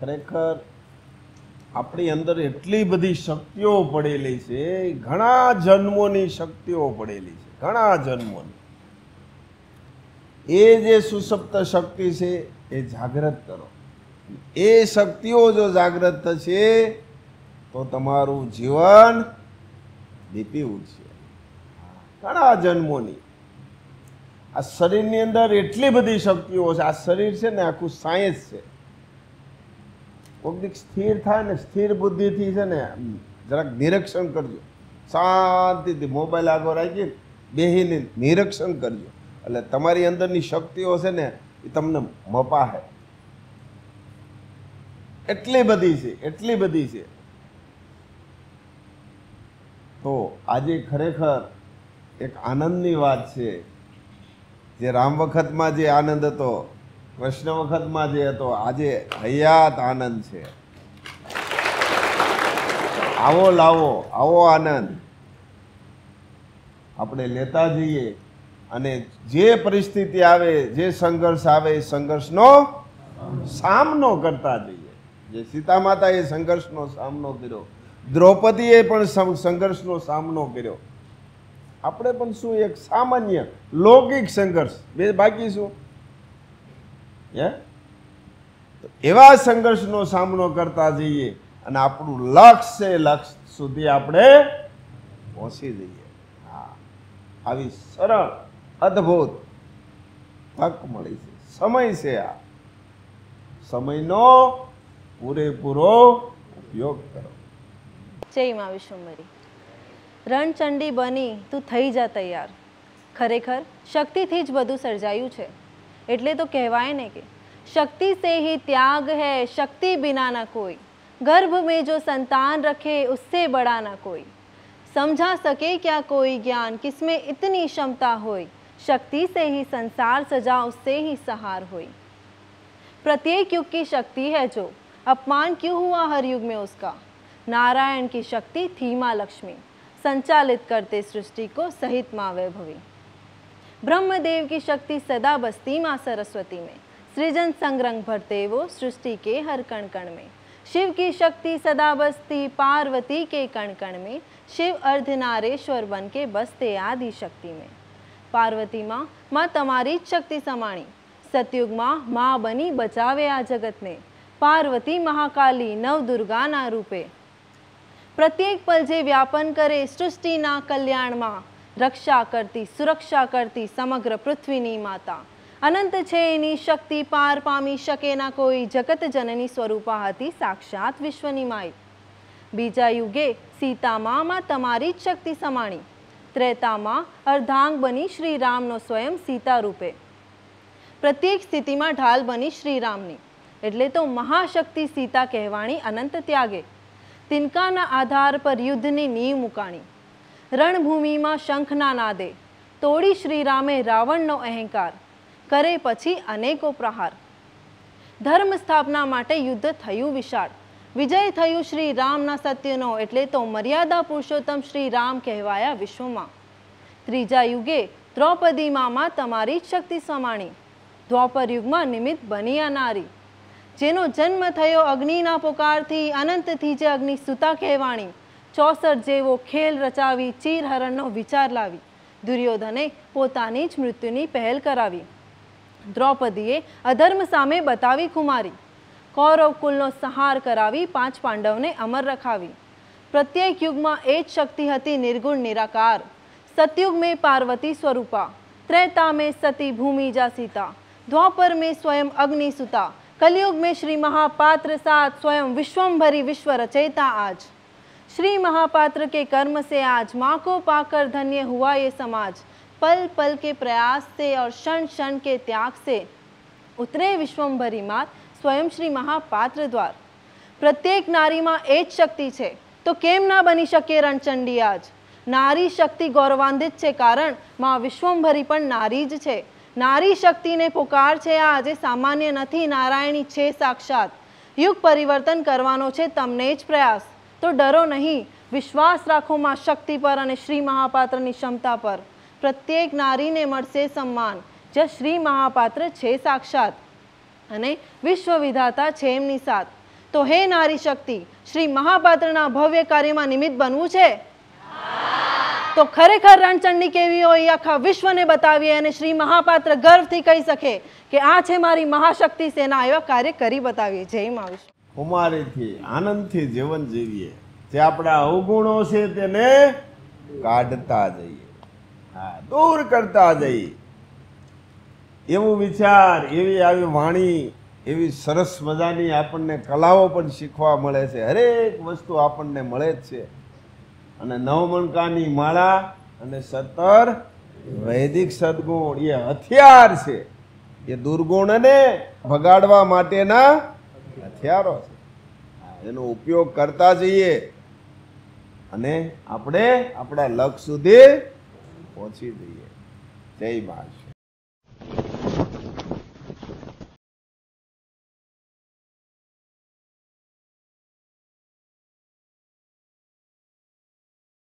ખરેખર આપણી અંદર એટલી બધી શક્તિઓ પડેલી છે ઘણા જન્મોની શક્તિઓ પડેલી છે ઘણા જન્મોની એ જે સુસપ્ત શક્તિ છે એ જાગ્રત કરો એ શક્તિઓ જો જાગ્રત થશે તો તમારું જીવન દીપી ઉઠશે ઘણા જન્મોની આ શરીરની અંદર એટલી બધી શક્તિઓ છે આ શરીર છે ને આખું સાયન્સ છે કોઈક સ્થિર થાય ને સ્થિર બુદ્ધિથી છે ને જરાક નિરીક્ષણ કરજો શાંતિથી મોબાઈલ આગળ રાખીને બેહીને નિરીક્ષણ કરજો એટલે તમારી અંદરની શક્તિઓ છે ને એ તમને મપાહે એટલી બધી છે એટલી બધી છે તો આજે ખરેખર એક આનંદની વાત છે જે રામ વખતમાં જે આનંદ હતો પ્રશ્ન વખતમાં જે હતો આજે હયાત આનંદ છે આવો લાવો આવો આનંદ આપણે લેતા જઈએ અને જે પરિસ્થિતિ આવે જે સંઘર્ષ આવે એ સંઘર્ષનો સામનો કરતા જઈએ જે સીતા માતાએ સંઘર્ષનો સામનો કર્યો દ્રૌપદીએ પણ સંઘર્ષનો સામનો કર્યો આપણે પણ શું એક સામાન્ય લૌકિક સંઘર્ષ બે બાકી શું એવા સંઘર્ષનો સામનો કરતા જઈએ અને આપણું લક્ષ છે લક્ષ સુધી આપણે પહોંચી જઈએ હા આવી સરળ અદ્ભુત તક મળી છે સમય છે આ સમયનો પૂરેપૂરો ઉપયોગ કરો જય મા વિશ્વમરી રણચંડી બની તું થઈ જા તૈયાર ખરેખર શક્તિથી જ બધું સર્જાયું છે એટલે तो कहवाए ने કે शक्ति से ही त्याग है शक्ति बिना ना कोई गर्भ में जो संतान रखे उससे बड़ा ना कोई समझा सके क्या कोई ज्ञान किसमें इतनी क्षमता होई शक्ति से ही संसार सजा उससे ही सहार हो प्रत्येक युग की शक्ति है जो अपमान क्यों हुआ हर युग में उसका नारायण की शक्ति थीमा लक्ष्मी संचालित करते सृष्टि को सहित माँ वैभवी ब्रह्मदेव की शक्ति सदा बसती माँ सरस्वती में सृजन संग्रंग भरते वो सृष्टि के हर कण कण में शिव की शक्ति सदा बसती पार्वती के कण कण में शिव अर्धनारेश्वर बन के बसते आदि शक्ति में पार्वती माँ माँ तमारी પાર્વતી માં માં माँ बनी बचावे आ जगत માં पार्वती महाकाली नव दुर्गा ना रूपे प्रत्येक पल जे व्यापन करे सृष्टि ना कल्याण કલ્યાણમાં રક્ષા કરતી સુરક્ષા કરતી સમગ્ર પૃથ્વીની માતા અનંત છે એની શક્તિ પાર પામી શકે ના કોઈ જગત જનની સ્વરૂપા હતી સાક્ષાત વિશ્વની માઈ બીજા યુગે સીતામામાં તમારી જ શક્તિ સમાણી ત્રેતામાં અર્ધાંગ બની શ્રીરામનો સ્વયં સીતા રૂપે પ્રત્યેક સ્થિતિમાં ઢાલ બની શ્રીરામની એટલે તો મહાશક્તિ સીતા કહેવાણી અનંત ત્યાગે તિનકાના આધાર પર યુદ્ધની નીવ મુકાણી રણભૂમિમાં શંખના નાદે તોડી શ્રીરામે રાવણનો અહંકાર કરે પછી અનેકો પ્રહાર ધર્મ સ્થાપના માટે યુદ્ધ થયું વિશાળ વિજય થયું શ્રી રામના સત્યનો એટલે તો મર્યાદા પુરુષોત્તમ શ્રી રામ કહેવાયા વિશ્વમાં ત્રીજા યુગે દ્રૌપદી મામાં તમારી જ શક્તિ સમાણી દ્વાપર યુગમાં નિમિત્ત બની આ નારી જેનો જન્મ થયો અગ્નિના પોકારથી અનંતથી જે અગ્નિ સુતા કહેવાણી ચોસઠ જેવો ખેલ રચાવી ચીરહરણનો વિચાર લાવી દુર્યોધને પોતાની જ મૃત્યુની પહેલ કરાવી દ્રૌપદીએ અધર્મ સામે બતાવી કુમારી કૌરવ કુલનો સંહાર કરાવી પાંચ પાંડવને અમર રખાવી પ્રત્યેક યુગમાં એ જ શક્તિ હતી નિર્ગુણ નિરાકાર સતયુગ મેં પાર્વતી સ્વરૂપા ત્રેતા મેં સતી ભૂમિજા સીતા દ્વાપર મેં સ્વયં અગ્નિ સુતા કલયુગ મેં શ્રી મહાપાત્ર સાત સ્વયં વિશ્વંભરી વિશ્વ રચયતા આજ श्री महापात्र के कर्म से आज माँ को पाकर धन्य हुआ ये समाज पल पल के प्रयास से और क्षण क्षण के त्याग से ઉતરે વિશ્વંભરી માં સ્વયં શ્રી મહાપાત્ર દ્વાર પ્રત્યેક નારીમાં એ જ શક્તિ છે તો કેમ ના બની શકે રણચંડી આજ નારી શક્તિ ગૌરવાન્વિત છે કારણ માં વિશ્વંભરી પણ નારી જ છે નારી શક્તિને પુકાર છે આ આજે સામાન્ય નથી નારાયણી છે સાક્ષાત યુગ પરિવર્તન કરવાનો છે તમને જ પ્રયાસ તો ડરો નહીં વિશ્વાસ રાખો માં શક્તિ પર અને શ્રી મહાપાત્રની ક્ષમતા પર પ્રત્યેક નારીને મળશે સન્માન જે શ્રી મહાપાત્ર છે સાક્ષાત અને વિશ્વ વિધાતા છે એમની સાથ તો હે નારી શક્તિ શ્રી મહાપાત્રના ભવ્ય કાર્યમાં નિમિત્ત બનવું છે તો ખરેખર રણચંડી કેવી હોય આખા વિશ્વને બતાવીએ અને શ્રી મહાપાત્ર ગર્વથી કહી શકે કે આ છે મારી મહાશક્તિ સેના એવા કાર્ય કરી બતાવીએ જય મા ખુમારીથી આનંદથી જીવન જીવીએ જે આપણા અવગુણો છે તેને કાઢતા જઈએ હા દૂર કરતા જઈએ એવું વિચાર એવી આવી વાણી એવી સરસ મજાની આપણને કલાઓ પણ શીખવા મળે છે હરેક વસ્તુ આપણને મળે જ છે અને નવમણકાની માળા અને સત્તર વૈદિક સદગુણ એ હથિયાર છે એ દુર્ગુણને ભગાડવા માટેના હથિયારો છે એનો ઉપયોગ કરતા જઈએ અને આપણે આપણા લક્ષ સુધી પહોંચી જઈએ જય મહાશ